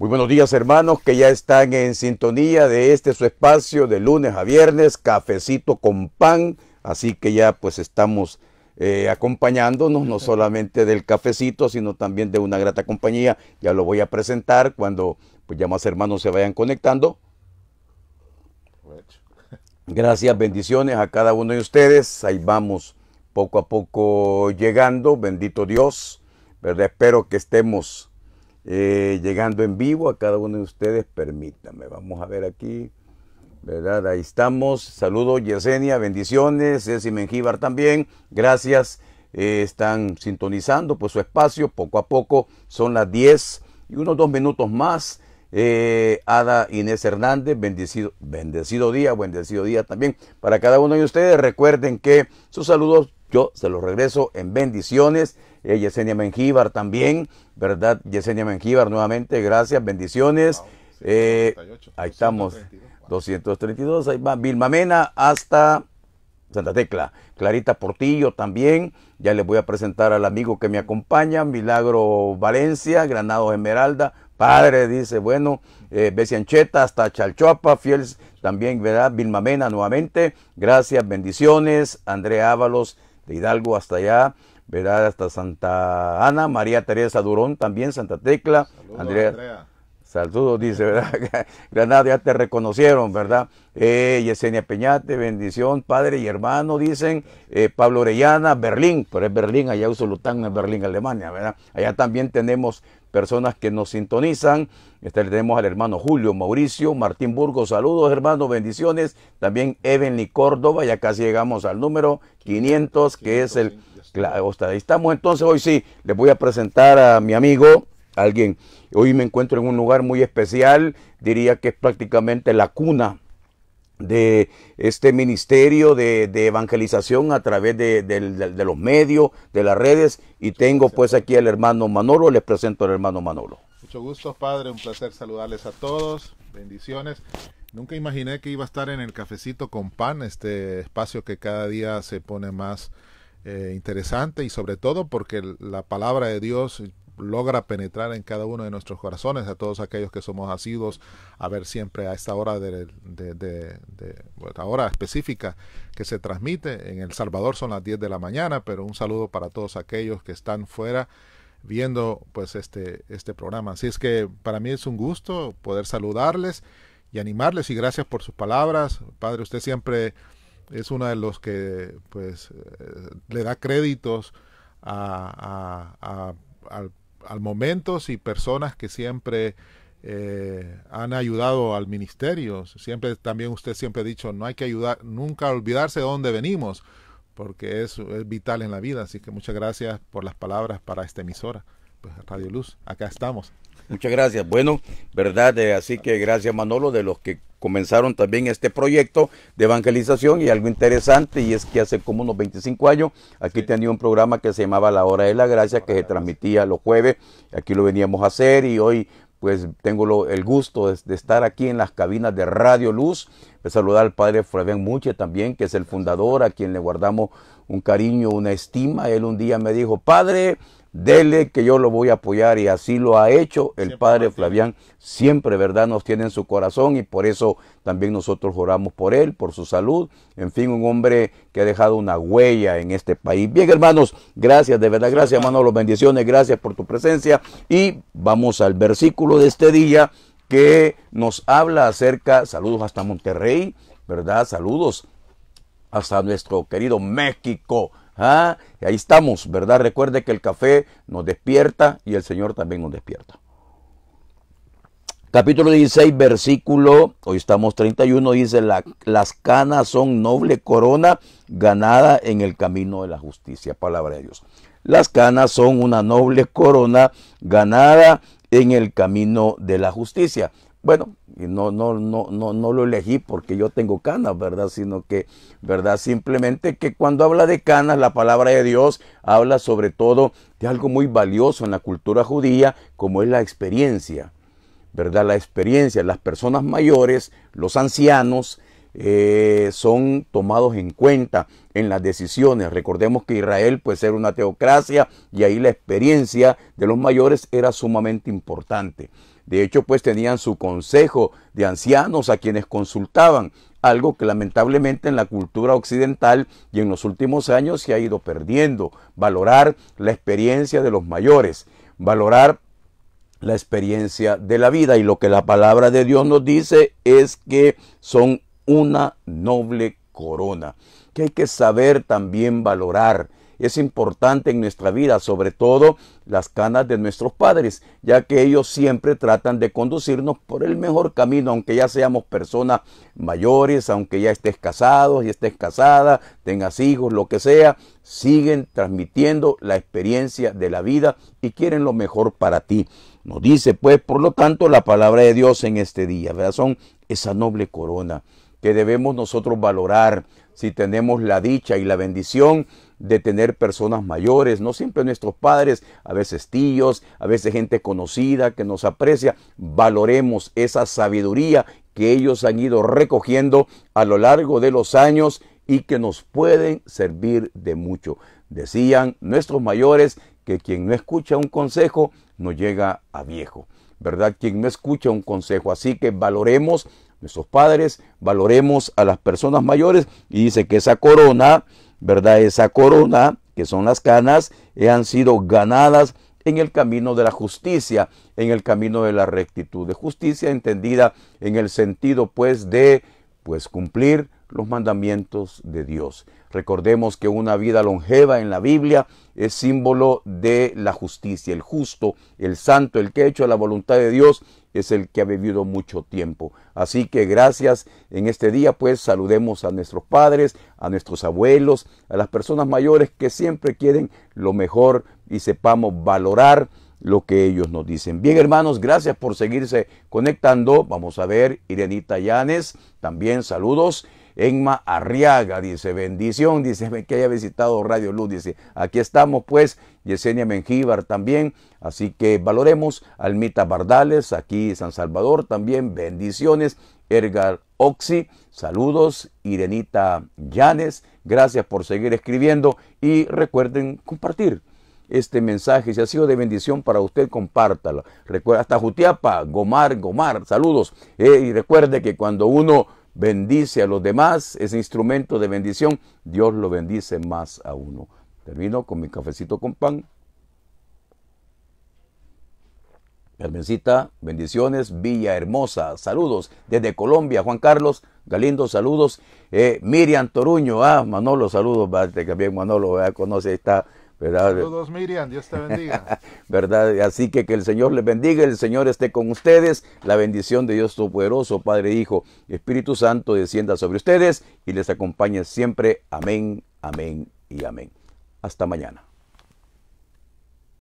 Muy buenos días hermanos que ya están en sintonía de este su espacio de lunes a viernes, cafecito con pan, así que ya pues estamos eh, acompañándonos no solamente del cafecito, sino también de una grata compañía. Ya lo voy a presentar cuando pues ya más hermanos se vayan conectando. Gracias, bendiciones a cada uno de ustedes. Ahí vamos poco a poco llegando, bendito Dios. ¿verdad? Espero que estemos eh, llegando en vivo a cada uno de ustedes. Permítanme, vamos a ver aquí, ¿verdad? Ahí estamos. Saludos Yesenia, bendiciones. Ceci Mengíbar también, gracias. Eh, están sintonizando pues su espacio poco a poco. Son las 10 y unos dos minutos más. Eh, Ada Inés Hernández, bendecido, bendecido día, bendecido día también para cada uno de ustedes. Recuerden que sus saludos yo se los regreso en bendiciones. Eh, Yesenia Mengíbar también, ¿verdad? Yesenia Mengíbar nuevamente, gracias, bendiciones. Eh, ahí estamos, 232, ahí va Vilma Mena hasta Santa Tecla. Clarita Portillo también, ya les voy a presentar al amigo que me acompaña, Milagro Valencia, Granados Esmeralda, padre, dice, bueno, eh, Besiancheta hasta Chalchuapa, fiel también, ¿verdad? Vilma Mena nuevamente, gracias, bendiciones, Andrea Ábalos de Hidalgo hasta allá, ¿verdad? Hasta Santa Ana, María Teresa Durón también, Santa Tecla, Saludos, Andrea. Saludos, dice, ¿verdad? Granada, ya te reconocieron, ¿verdad? Eh, Yesenia Peñate, bendición, padre y hermano, dicen. Eh, Pablo Orellana, Berlín, pero es Berlín, allá Usolután, no es Berlín, Alemania, ¿verdad? Allá también tenemos personas que nos sintonizan. Este, le tenemos al hermano Julio Mauricio, Martín Burgos, saludos hermanos, bendiciones. También Evenly Córdoba, ya casi llegamos al número 500, que es el... Claro, ahí estamos entonces hoy sí, les voy a presentar a mi amigo, alguien. Hoy me encuentro en un lugar muy especial, diría que es prácticamente la cuna de este ministerio de, evangelización a través de, los medios, de las redes. Y tengo pues aquí al hermano Manolo, les presento al hermano Manolo. Mucho gusto, padre, un placer saludarles a todos, bendiciones. Nunca imaginé que iba a estar en el cafecito con pan, este espacio que cada día se pone más eh, interesante y sobre todo porque la palabra de Dios logra penetrar en cada uno de nuestros corazones, a todos aquellos que somos asidos a ver siempre a esta hora de, de, esta hora específica que se transmite. En El Salvador son las 10 de la mañana, pero un saludo para todos aquellos que están fuera viendo pues este, este programa. Así es que para mí es un gusto poder saludarles y animarles y gracias por sus palabras. Padre, usted siempre es uno de los que pues eh, le da créditos a, a, a, al al momentos y personas que siempre eh, han ayudado al ministerio. Siempre, también usted siempre ha dicho, no hay que ayudar, nunca olvidarse de dónde venimos, porque es vital en la vida. Así que muchas gracias por las palabras para esta emisora. Pues Radio Luz, acá estamos. Muchas gracias. Bueno, verdad, eh, así que gracias Manolo de los que comenzaron también este proyecto de evangelización y algo interesante y es que hace como unos 25 años aquí tenía un programa que se llamaba La Hora de la Gracia que se transmitía los jueves, aquí lo veníamos a hacer y hoy pues tengo el gusto de, estar aquí en las cabinas de Radio Luz, de saludar al padre Fabián Muche también, que es el fundador, a quien le guardamos un cariño, una estima. Él un día me dijo, padre, dele que yo lo voy a apoyar y así lo ha hecho el padre Flavián, siempre, ¿verdad? Nos tiene en su corazón y por eso también nosotros oramos por él, por su salud, en fin, un hombre que ha dejado una huella en este país. Bien, hermanos, gracias, de verdad, gracias, hermano. los bendiciones, gracias por tu presencia y vamos al versículo de este día que nos habla acerca, saludos hasta Monterrey, ¿verdad? Saludos hasta nuestro querido México. Ah, ahí estamos, ¿verdad? Recuerde que el café nos despierta y el Señor también nos despierta. Capítulo 16, versículo, hoy estamos 31, dice, la, las canas son noble corona ganada en el camino de la justicia, palabra de Dios. Las canas son una noble corona ganada en el camino de la justicia. Bueno, y no, no, no, no, no lo elegí porque yo tengo canas, ¿verdad? Sino que, ¿verdad? Simplemente que cuando habla de canas, la palabra de Dios habla sobre todo de algo muy valioso en la cultura judía, como es la experiencia, ¿verdad? La experiencia, las personas mayores, los ancianos, eh, son tomados en cuenta en las decisiones. Recordemos que Israel puede ser una teocracia y ahí la experiencia de los mayores era sumamente importante. De hecho, pues tenían su consejo de ancianos a quienes consultaban, algo que lamentablemente en la cultura occidental y en los últimos años se ha ido perdiendo, valorar la experiencia de los mayores, valorar la experiencia de la vida y lo que la palabra de Dios nos dice es que son una noble corona, que hay que saber también valorar es importante en nuestra vida, sobre todo las canas de nuestros padres, ya que ellos siempre tratan de conducirnos por el mejor camino, aunque ya seamos personas mayores, aunque ya estés casado y estés casada, tengas hijos, lo que sea, siguen transmitiendo la experiencia de la vida y quieren lo mejor para ti. Nos dice pues, por lo tanto, la palabra de Dios en este día, ¿verdad? Son esa noble corona que debemos nosotros valorar si tenemos la dicha y la bendición de tener personas mayores, no siempre nuestros padres, a veces tíos, a veces gente conocida que nos aprecia. Valoremos esa sabiduría que ellos han ido recogiendo a lo largo de los años y que nos pueden servir de mucho. Decían nuestros mayores que quien no escucha un consejo no llega a viejo, ¿verdad? Quien no escucha un consejo. Así que valoremos nuestros padres, valoremos a las personas mayores y dice que esa corona ¿verdad? Esa corona, que son las canas, eh, han sido ganadas en el camino de la justicia, en el camino de la rectitud, de justicia entendida en el sentido pues de pues cumplir los mandamientos de Dios. Recordemos que una vida longeva en la Biblia es símbolo de la justicia. El justo, el santo, el que ha hecho la voluntad de Dios es el que ha vivido mucho tiempo. Así que gracias en este día, pues saludemos a nuestros padres, a nuestros abuelos, a las personas mayores que siempre quieren lo mejor y sepamos valorar lo que ellos nos dicen. Bien, hermanos, gracias por seguirse conectando. Vamos a ver, Irenita Llanes, también saludos. Enma Arriaga dice, bendición, dice que haya visitado Radio Luz, dice, aquí estamos pues, Yesenia Mengíbar también, así que valoremos, Almita Bardales, aquí San Salvador también, bendiciones, Ergar Oxi, saludos, Irenita Llanes, gracias por seguir escribiendo y recuerden compartir este mensaje. Si ha sido de bendición para usted, compártalo. Recuerda, hasta Jutiapa, Gomar, Gomar, saludos. Eh, y recuerde que cuando uno bendice a los demás, ese instrumento de bendición, Dios lo bendice más a uno. Termino con mi cafecito con pan. Hermencita, bendiciones, Villa Hermosa, saludos desde Colombia, Juan Carlos, Galindo, saludos, eh, Miriam Toruño, ah, Manolo, saludos, también Manolo, eh, conoce, está ¿verdad? Miriam, Dios te bendiga. ¿Verdad? Así que que el Señor les bendiga, el Señor esté con ustedes, la bendición de Dios Todopoderoso, Padre, Hijo, Espíritu Santo descienda sobre ustedes y les acompañe siempre. Amén, amén y amén. Hasta mañana.